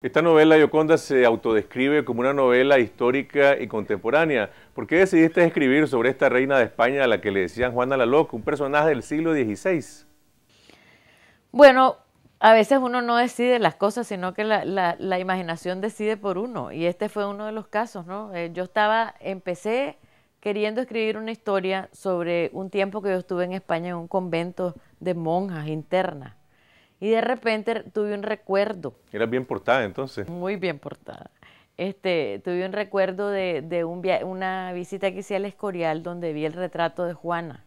Esta novela Yoconda se autodescribe como una novela histórica y contemporánea. ¿Por qué decidiste escribir sobre esta reina de España a la que le decían Juana la Loca, un personaje del siglo XVI? Bueno, a veces uno no decide las cosas, sino que la, imaginación decide por uno. Y este fue uno de los casos, ¿no? Eh, yo estaba, empecé queriendo escribir una historia sobre un tiempo que yo estuve en España en un convento de monjas internas y de repente tuve un recuerdo. era bien portada entonces. Muy bien portada. Este, tuve un recuerdo de, un una visita que hice al Escorial donde vi el retrato de Juana.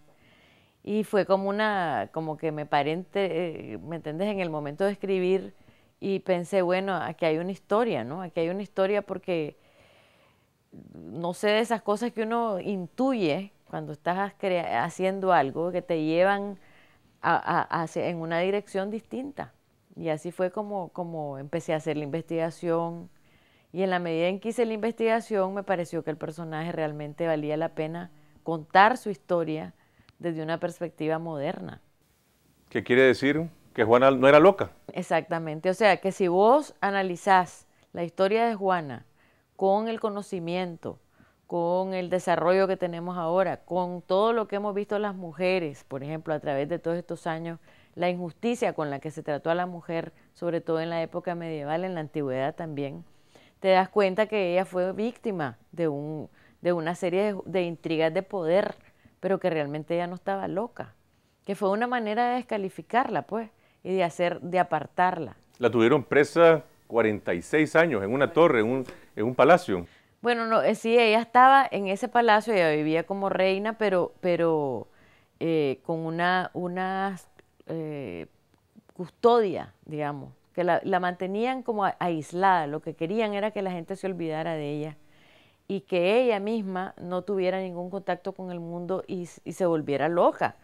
Y fue como una, como que me parente, eh, ¿me entendés? En el momento de escribir y pensé, bueno, aquí hay una historia, ¿no? Aquí hay una historia porque no sé de esas cosas que uno intuye cuando estás haciendo algo que te llevan en una dirección distinta. Y así fue como, como empecé a hacer la investigación. Y en la medida en que hice la investigación, me pareció que el personaje realmente valía la pena contar su historia desde una perspectiva moderna. ¿Qué quiere decir? Que Juana no era loca. Exactamente. O sea, que si vos analizás la historia de Juana con el conocimiento con el desarrollo que tenemos ahora, con todo lo que hemos visto las mujeres, por ejemplo, a través de todos estos años, la injusticia con la que se trató a la mujer, sobre todo en la época medieval, en la antigüedad también, te das cuenta que ella fue víctima de, una serie de, intrigas de poder, pero que realmente ella no estaba loca, que fue una manera de descalificarla, pues, y de hacer, de apartarla. La tuvieron presa 46 años en una torre, en un palacio. Bueno, no, eh, sí, ella estaba en ese palacio, ella vivía como reina, pero, pero eh, con una, una eh, custodia, digamos, que la, mantenían como aislada. Lo que querían era que la gente se olvidara de ella y que ella misma no tuviera ningún contacto con el mundo y, y se volviera loca.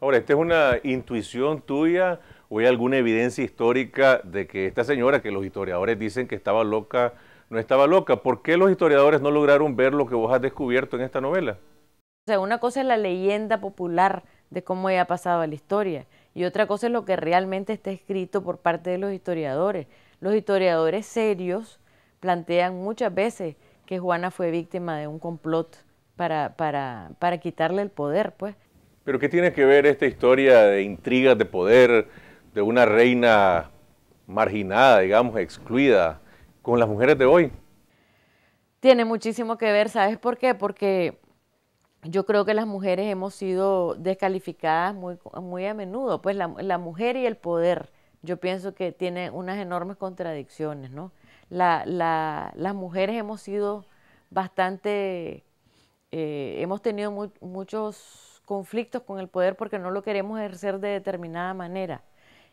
Ahora, ¿esta es una intuición tuya o hay alguna evidencia histórica de que esta señora, que los historiadores dicen que estaba loca, no estaba loca. ¿Por qué los historiadores no lograron ver lo que vos has descubierto en esta novela? O sea, una cosa es la leyenda popular de cómo haya pasado a la historia y otra cosa es lo que realmente está escrito por parte de los historiadores. Los historiadores serios plantean muchas veces que Juana fue víctima de un complot para, para quitarle el poder, pues. Pero ¿qué tiene que ver esta historia de intrigas de poder, de una reina marginada, digamos, excluida, con las mujeres de hoy? Tiene muchísimo que ver, ¿sabes por qué? Porque yo creo que las mujeres hemos sido descalificadas muy, muy a menudo, pues la, mujer y el poder, yo pienso que tiene unas enormes contradicciones, ¿no? las mujeres hemos sido bastante, eh, hemos tenido muchos conflictos con el poder porque no lo queremos ejercer de determinada manera.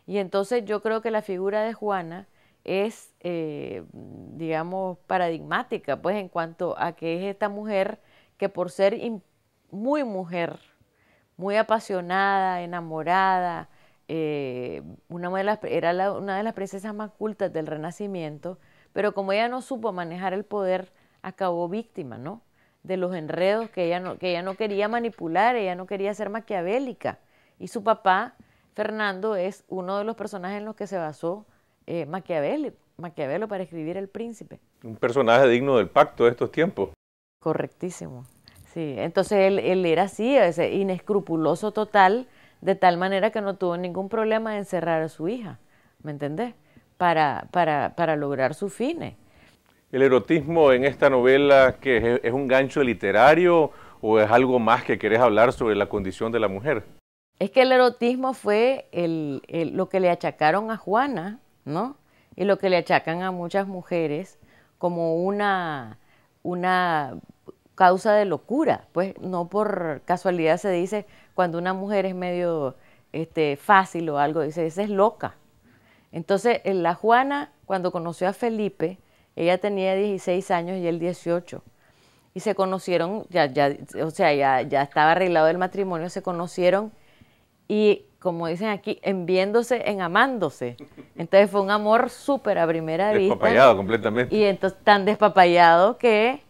Y entonces yo creo que la figura de Juana es, eh, digamos, paradigmática, pues en cuanto a que es esta mujer que por ser muy mujer, muy apasionada, enamorada, eh, una era una de las princesas más cultas del Renacimiento, pero como ella no supo manejar el poder, acabó víctima, ¿no? De los enredos que ella no, que ella no quería manipular, ella no quería ser maquiavélica. Y su papá, Fernando, es uno de los personajes en los que se basó eh, Maquiavelo, Maquiavelo para escribir El Príncipe. Un personaje digno del pacto de estos tiempos. Correctísimo. Sí, entonces él, era así, ese inescrupuloso total, de tal manera que no tuvo ningún problema en encerrar a su hija, ¿me entendés? Para, para, lograr sus fines. ¿El erotismo en esta novela que es, un gancho literario o es algo más que querés hablar sobre la condición de la mujer? Es que el erotismo fue lo que le achacaron a Juana y lo que le achacan a muchas mujeres como una, una causa de locura, pues no por casualidad se dice cuando una mujer es medio este, fácil o algo, dice, esa es loca. Entonces, eh, la Juana, cuando conoció a Felipe, ella tenía 16 años y él 18. Y se conocieron, ya, ya, o sea, ya, ya estaba arreglado el matrimonio, se conocieron y como dicen aquí, en viéndose, en amándose. Entonces fue un amor súper a primera vista. Despapallado completamente. Y entonces tan despapallado que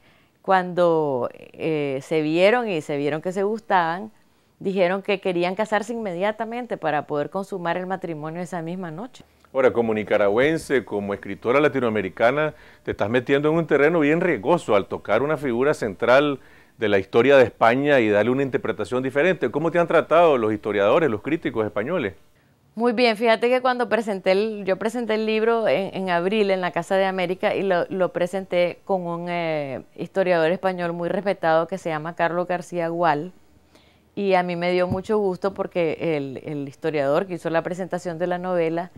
cuando eh, se vieron y se vieron que se gustaban, dijeron que querían casarse inmediatamente para poder consumar el matrimonio esa misma noche. Ahora, como nicaragüense, como escritora latinoamericana, te estás metiendo en un terreno bien riesgoso al tocar una figura central de la historia de España y darle una interpretación diferente. ¿Cómo te han tratado los historiadores, los críticos españoles? Muy bien, fíjate que cuando presenté el, yo presenté el libro en, abril en la Casa de América y lo, presenté con un eh, historiador español muy respetado que se llama Carlos García Gual. Y a mí me dio mucho gusto porque el historiador que hizo la presentación de la novela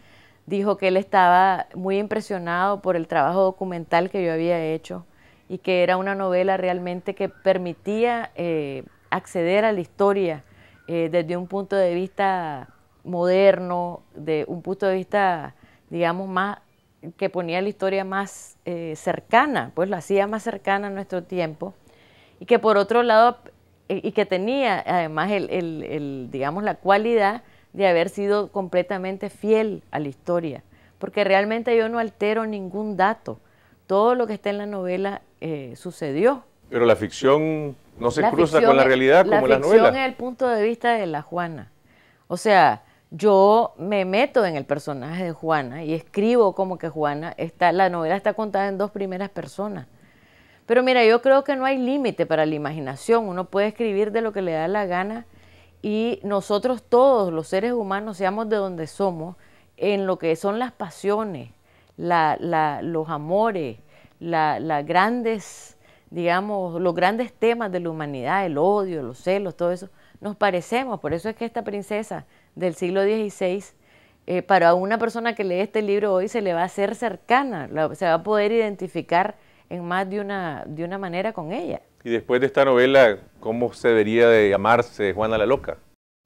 dijo que él estaba muy impresionado por el trabajo documental que yo había hecho y que era una novela realmente que permitía eh, acceder a la historia eh, desde un punto de vista moderno, de un punto de vista, digamos, más que ponía la historia más eh, cercana, pues lo hacía más cercana a nuestro tiempo, y que por otro lado, y que tenía además el, digamos, la cualidad de haber sido completamente fiel a la historia, porque realmente yo no altero ningún dato, todo lo que está en la novela eh, sucedió. Pero la ficción no se cruza con la realidad como la, la ficción es el punto de vista de la Juana. O sea, yo me meto en el personaje de Juana y escribo como que Juana está, la novela está contada en dos primeras personas. Pero mira, yo creo que no hay límite para la imaginación. Uno puede escribir de lo que le da la gana y nosotros todos, los seres humanos, seamos de donde somos, en lo que son las pasiones, la, los amores, las grandes, digamos, los grandes temas de la humanidad, el odio, los celos, todo eso, nos parecemos. Por eso es que esta princesa del siglo XVI, eh, para una persona que lee este libro hoy se le va a hacer cercana, se va a poder identificar en más de una, de una manera con ella. Y después de esta novela, ¿cómo se debería de llamarse Juana la Loca?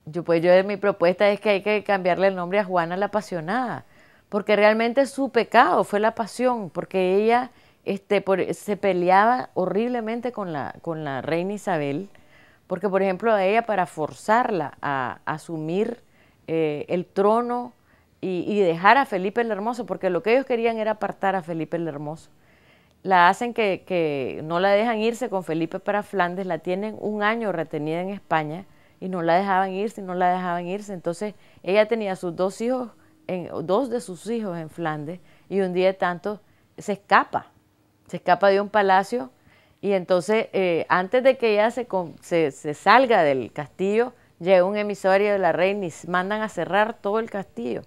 Yo, pues yo, mi propuesta es que hay que cambiarle el nombre a Juana la Apasionada, porque realmente su pecado fue la pasión, porque ella este, se peleaba horriblemente con la, reina Isabel, porque por ejemplo a ella para forzarla a, asumir eh, el trono y, dejar a Felipe el Hermoso, porque lo que ellos querían era apartar a Felipe el Hermoso, la hacen que, no la dejan irse con Felipe para Flandes, la tienen un año retenida en España y no la dejaban irse, no la dejaban irse. Entonces ella tenía sus dos hijos, dos de sus hijos en Flandes y un día de tanto se escapa se escapa de un palacio y entonces eh, antes de que ella se, se, salga del castillo, llega un emisario de la reina y mandan a cerrar todo el castillo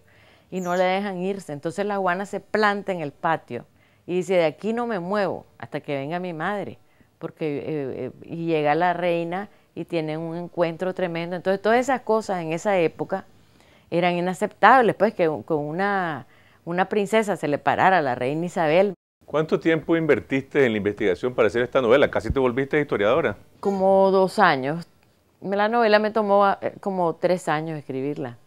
y no le dejan irse. Entonces la guana se planta en el patio y dice, de aquí no me muevo hasta que venga mi madre, porque eh, eh, y llega la reina y tienen un encuentro tremendo. Entonces todas esas cosas en esa época eran inaceptables, pues que con una, una princesa se le parara a la reina Isabel. ¿Cuánto tiempo invertiste en la investigación para hacer esta novela? Casi te volviste historiadora. Como dos años. La novela me tomó eh, como tres años escribirla.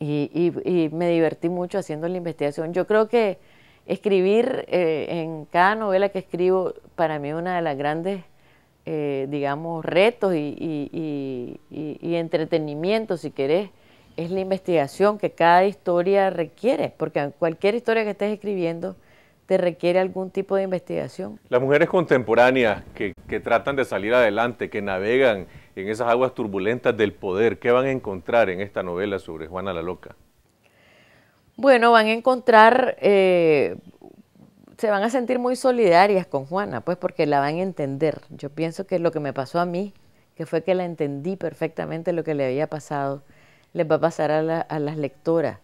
Y, me divertí mucho haciendo la investigación. Yo creo que escribir eh, en cada novela que escribo, para mí una de las grandes eh, digamos, retos y, y, entretenimiento, si querés, es la investigación que cada historia requiere, porque cualquier historia que estés escribiendo requiere algún tipo de investigación. Las mujeres contemporáneas que, tratan de salir adelante, que navegan en esas aguas turbulentas del poder, ¿qué van a encontrar en esta novela sobre Juana la Loca? Bueno, van a encontrar, eh, se van a sentir muy solidarias con Juana, pues porque la van a entender. Yo pienso que lo que me pasó a mí, que fue que la entendí perfectamente lo que le había pasado, les va a pasar a, a las lectoras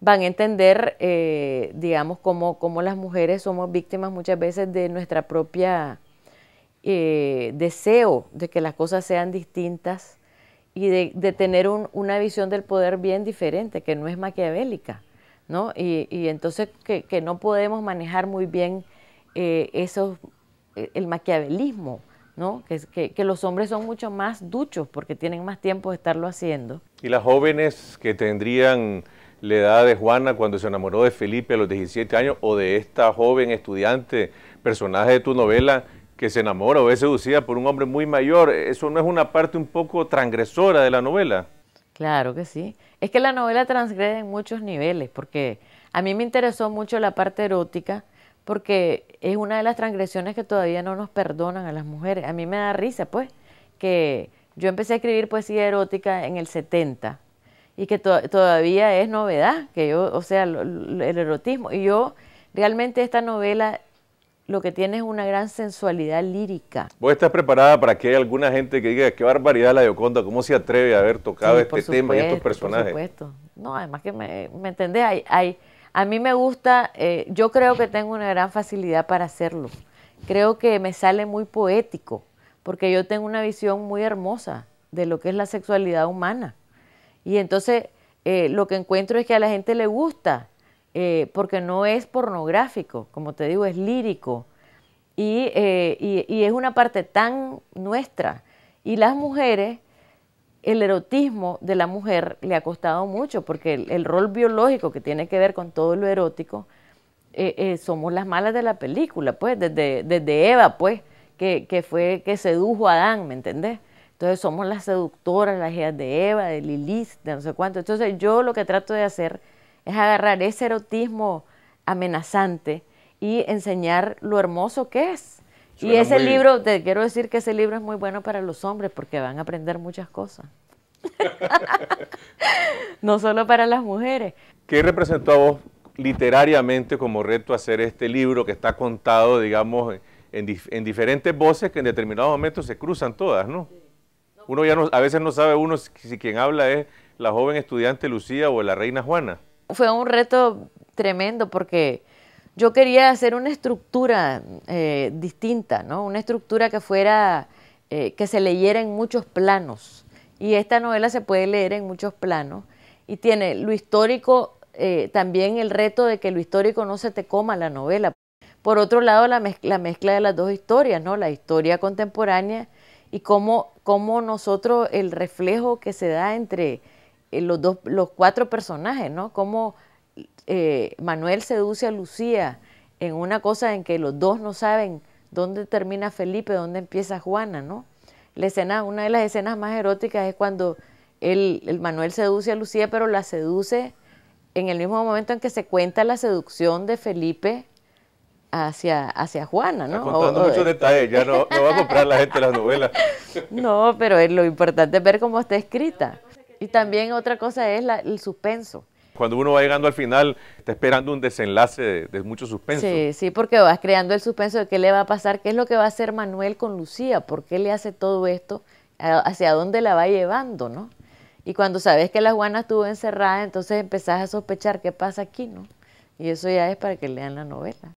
van a entender, eh, digamos, cómo, las mujeres somos víctimas muchas veces de nuestra propia eh, deseo de que las cosas sean distintas y de, tener una visión del poder bien diferente, que no es maquiavélica, ¿no? Y, entonces que, no podemos manejar muy bien eh, e, el maquiavelismo, ¿no? Que, que, los hombres son mucho más duchos porque tienen más tiempo de estarlo haciendo. Y las jóvenes que tendrían la edad de Juana cuando se enamoró de Felipe a los 17 años o de esta joven estudiante, personaje de tu novela que se enamora o es seducida por un hombre muy mayor, ¿eso no es una parte un poco transgresora de la novela? Claro que sí. Es que la novela transgrede en muchos niveles, porque a mí me interesó mucho la parte erótica, porque es una de las transgresiones que todavía no nos perdonan a las mujeres. A mí me da risa, pues, que yo empecé a escribir poesía erótica en el 70 y que todavía es novedad, que yo, o sea, el erotismo. Y yo, realmente esta novela lo que tiene es una gran sensualidad lírica. ¿Vos estás preparada para que haya alguna gente que diga qué barbaridad la Yoconda, cómo se atreve a haber tocado este tema y estos personajes? Por supuesto. No, además que me, me entendés, hay, hay, a mí me gusta, eh, yo creo que tengo una gran facilidad para hacerlo. Creo que me sale muy poético, porque yo tengo una visión muy hermosa de lo que es la sexualidad humana. Y entonces eh, lo que encuentro es que a la gente le gusta, eh, porque no es pornográfico, como te digo, es lírico. Eh, y, y, es una parte tan nuestra. Y las mujeres, el erotismo de la mujer le ha costado mucho, porque el, rol biológico que tiene que ver con todo lo erótico, somos las malas de la película, pues, desde, desde Eva, pues, que, que fue que sedujo a Adán, ¿me entendés? Entonces somos las seductoras, las hijas de Eva, de Lilith, de no sé cuánto. Entonces yo lo que trato de hacer es agarrar ese erotismo amenazante y enseñar lo hermoso que es. y ese libro, te quiero decir que ese libro es muy bueno para los hombres porque van a aprender muchas cosas. no solo para las mujeres. ¿Qué representó a vos literariamente como reto hacer este libro que está contado, digamos, en, diferentes voces que en determinados momentos se cruzan todas, ¿no? Uno ya a veces no sabe uno si quien habla es la joven estudiante Lucía o la reina Juana. Fue un reto tremendo porque yo quería hacer una estructura eh, distinta, ¿no? Una estructura que fuera, eh, que se leyera en muchos planos. Y esta novela se puede leer en muchos planos. Y tiene lo histórico, eh, también el reto de que lo histórico no se te coma la novela. Por otro lado, la, mezcla, la mezcla de las dos historias, ¿no? La historia contemporánea y cómo, nosotros, el reflejo que se da entre eh, los, dos, los cuatro personajes, ¿no? Cómo eh, Manuel seduce a Lucía en una cosa en que los dos no saben dónde termina Felipe, dónde empieza Juana, ¿no? La escena, una de las escenas más eróticas es cuando el Manuel seduce a Lucía, pero la seduce en el mismo momento en que se cuenta la seducción de Felipe hacia, hacia Juana, ¿no? contando ya no, va a comprar la gente las novelas. No, pero es lo importante es ver cómo está escrita. Y también otra cosa es el suspenso. Cuando uno va llegando al final, está esperando un desenlace de, de, mucho suspenso. Sí, sí, porque vas creando el suspenso de qué le va a pasar, qué es lo que va a hacer Manuel con Lucía, por qué le hace todo esto, hacia dónde la va llevando, ¿no? Y cuando sabes que la Juana estuvo encerrada, entonces empezás a sospechar qué pasa aquí, ¿no? Y eso ya es para que lean la novela.